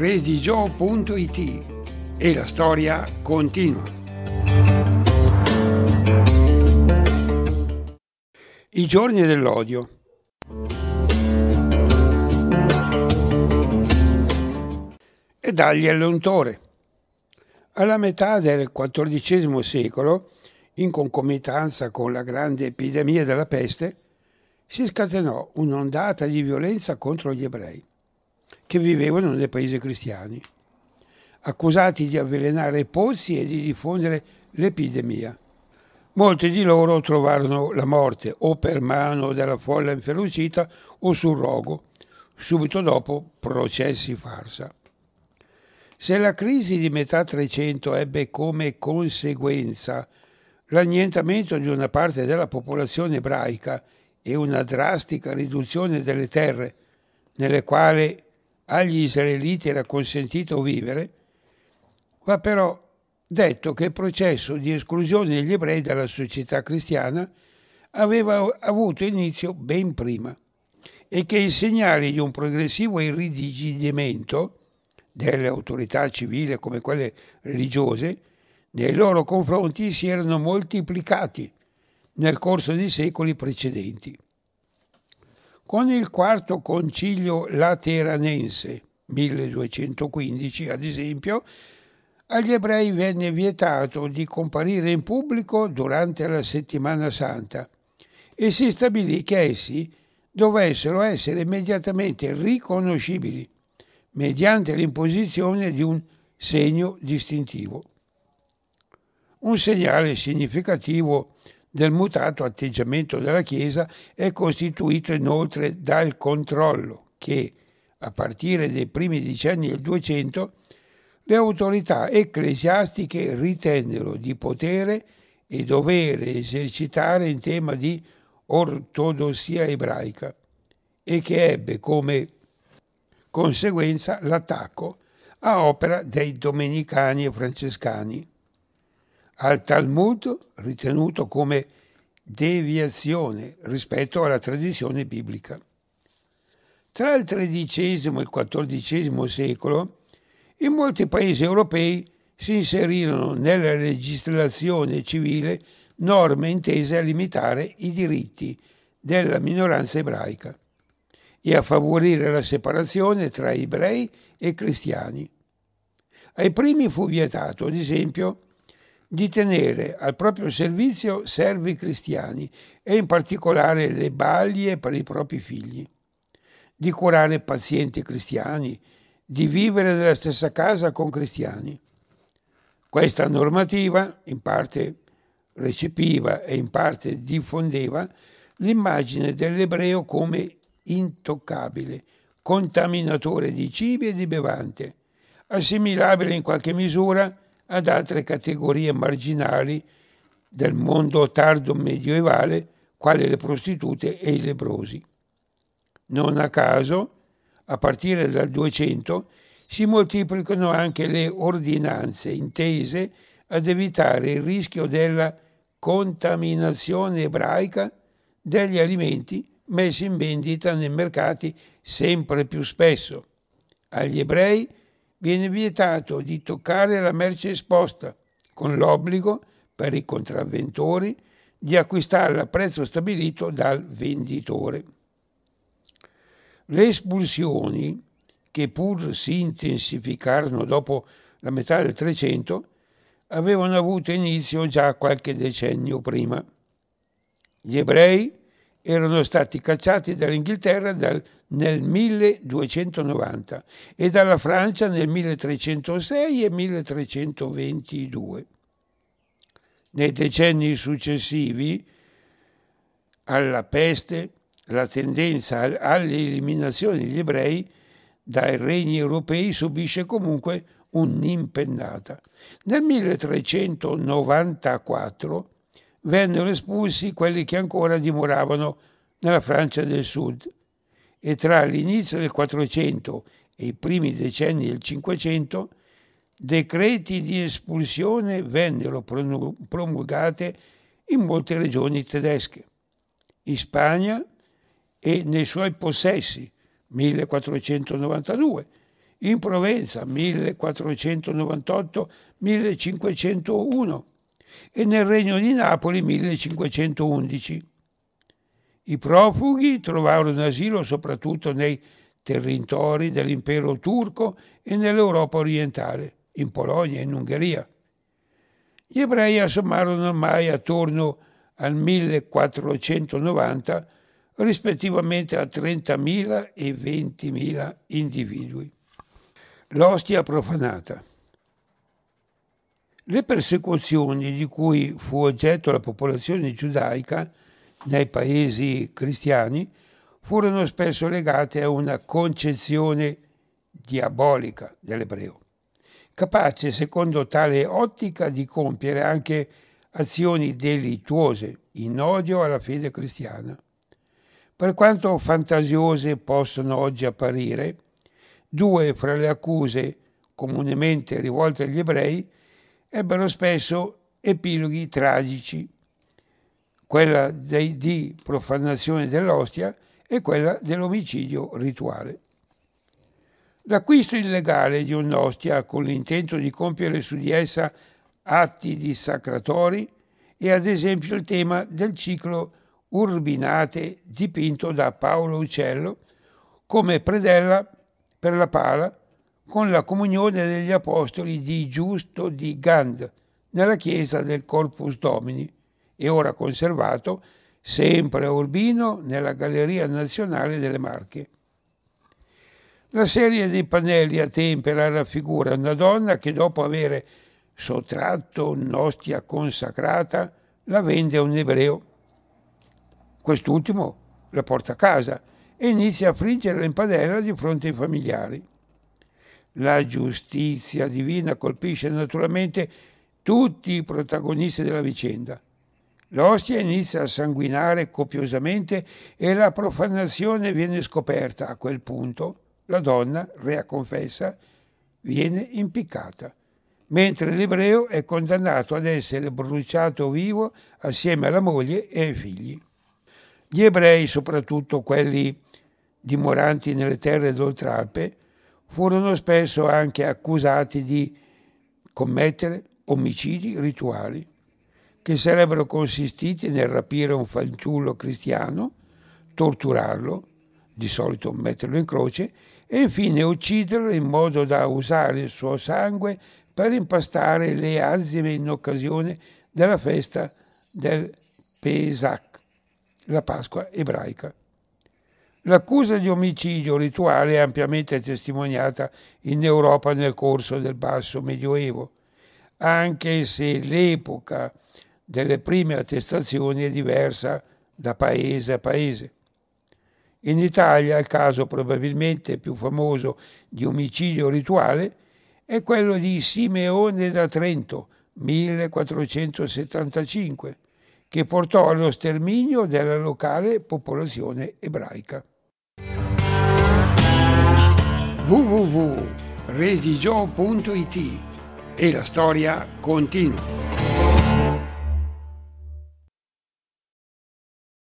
redigio.it e la storia continua. I giorni dell'odio. E dagli all'ontore. Alla metà del XIV secolo, in concomitanza con la grande epidemia della peste, si scatenò un'ondata di violenza contro gli ebrei che vivevano nei paesi cristiani, accusati di avvelenare i pozzi e di diffondere l'epidemia. Molti di loro trovarono la morte o per mano della folla inferocita o sul rogo, subito dopo processi farsa. Se la crisi di metà Trecento ebbe come conseguenza l'annientamento di una parte della popolazione ebraica e una drastica riduzione delle terre nelle quali agli israeliti era consentito vivere, va però detto che il processo di esclusione degli ebrei dalla società cristiana aveva avuto inizio ben prima e che i segnali di un progressivo irrigidimento delle autorità civili come quelle religiose nei loro confronti si erano moltiplicati nel corso dei secoli precedenti. Con il quarto concilio lateranense, 1215 ad esempio, agli ebrei venne vietato di comparire in pubblico durante la settimana santa e si stabilì che essi dovessero essere immediatamente riconoscibili mediante l'imposizione di un segno distintivo. Un segnale significativo del mutato atteggiamento della Chiesa è costituito inoltre dal controllo che, a partire dai primi decenni del 200, le autorità ecclesiastiche ritennero di potere e dovere esercitare in tema di ortodossia ebraica e che ebbe come conseguenza l'attacco a opera dei domenicani e francescani al Talmud ritenuto come deviazione rispetto alla tradizione biblica. Tra il XIII e il XIV secolo in molti paesi europei si inserirono nella legislazione civile norme intese a limitare i diritti della minoranza ebraica e a favorire la separazione tra ebrei e cristiani. Ai primi fu vietato, ad esempio, di tenere al proprio servizio servi cristiani e in particolare le balie per i propri figli, di curare pazienti cristiani, di vivere nella stessa casa con cristiani. Questa normativa, in parte recepiva e in parte diffondeva, l'immagine dell'ebreo come intoccabile, contaminatore di cibi e di bevande, assimilabile in qualche misura a ad altre categorie marginali del mondo tardo medievale, quali le prostitute e i lebrosi. Non a caso, a partire dal 200, si moltiplicano anche le ordinanze intese ad evitare il rischio della contaminazione ebraica degli alimenti messi in vendita nei mercati sempre più spesso. Agli ebrei viene vietato di toccare la merce esposta, con l'obbligo per i contravventori di acquistarla a prezzo stabilito dal venditore. Le espulsioni, che pur si intensificarono dopo la metà del Trecento, avevano avuto inizio già qualche decennio prima. Gli ebrei erano stati cacciati dall'Inghilterra dal, nel 1290 e dalla Francia nel 1306 e 1322. Nei decenni successivi alla peste la tendenza all'eliminazione degli ebrei dai regni europei subisce comunque un'impennata. Nel 1394 vennero espulsi quelli che ancora dimoravano nella Francia del Sud e tra l'inizio del 400 e i primi decenni del 500 decreti di espulsione vennero promulgate in molte regioni tedesche, in Spagna e nei suoi possessi 1492, in Provenza 1498-1501, e nel Regno di Napoli 1511. I profughi trovarono asilo soprattutto nei territori dell'impero turco e nell'Europa orientale, in Polonia e in Ungheria. Gli ebrei assommarono ormai attorno al 1490 rispettivamente a 30.000 e 20.000 individui. L'ostia profanata. Le persecuzioni di cui fu oggetto la popolazione giudaica nei paesi cristiani furono spesso legate a una concezione diabolica dell'ebreo, capace secondo tale ottica di compiere anche azioni delittuose in odio alla fede cristiana. Per quanto fantasiose possono oggi apparire, due fra le accuse comunemente rivolte agli ebrei ebbero spesso epiloghi tragici, quella dei, di profanazione dell'ostia e quella dell'omicidio rituale. L'acquisto illegale di un'ostia con l'intento di compiere su di essa atti dissacratori è ad esempio il tema del ciclo Urbinate dipinto da Paolo Uccello come predella per la pala con la comunione degli apostoli di Giusto di Gand nella chiesa del Corpus Domini e ora conservato sempre a Urbino nella Galleria Nazionale delle Marche. La serie dei pannelli a tempera raffigura una donna che dopo avere sottratto un'ostia consacrata la vende a un ebreo. Quest'ultimo la porta a casa e inizia a friggerla in padella di fronte ai familiari. La giustizia divina colpisce naturalmente tutti i protagonisti della vicenda. L'ostia inizia a sanguinare copiosamente e la profanazione viene scoperta. A quel punto la donna, rea confessa, viene impiccata, mentre l'ebreo è condannato ad essere bruciato vivo assieme alla moglie e ai figli. Gli ebrei, soprattutto quelli dimoranti nelle terre d'Oltralpe, furono spesso anche accusati di commettere omicidi rituali, che sarebbero consistiti nel rapire un fanciullo cristiano, torturarlo, di solito metterlo in croce, e infine ucciderlo in modo da usare il suo sangue per impastare le azime in occasione della festa del Pesach, la Pasqua ebraica. L'accusa di omicidio rituale è ampiamente testimoniata in Europa nel corso del basso medioevo, anche se l'epoca delle prime attestazioni è diversa da paese a paese. In Italia il caso probabilmente più famoso di omicidio rituale è quello di Simeone da Trento, 1475, che portò allo sterminio della locale popolazione ebraica www.redigio.it e la storia continua.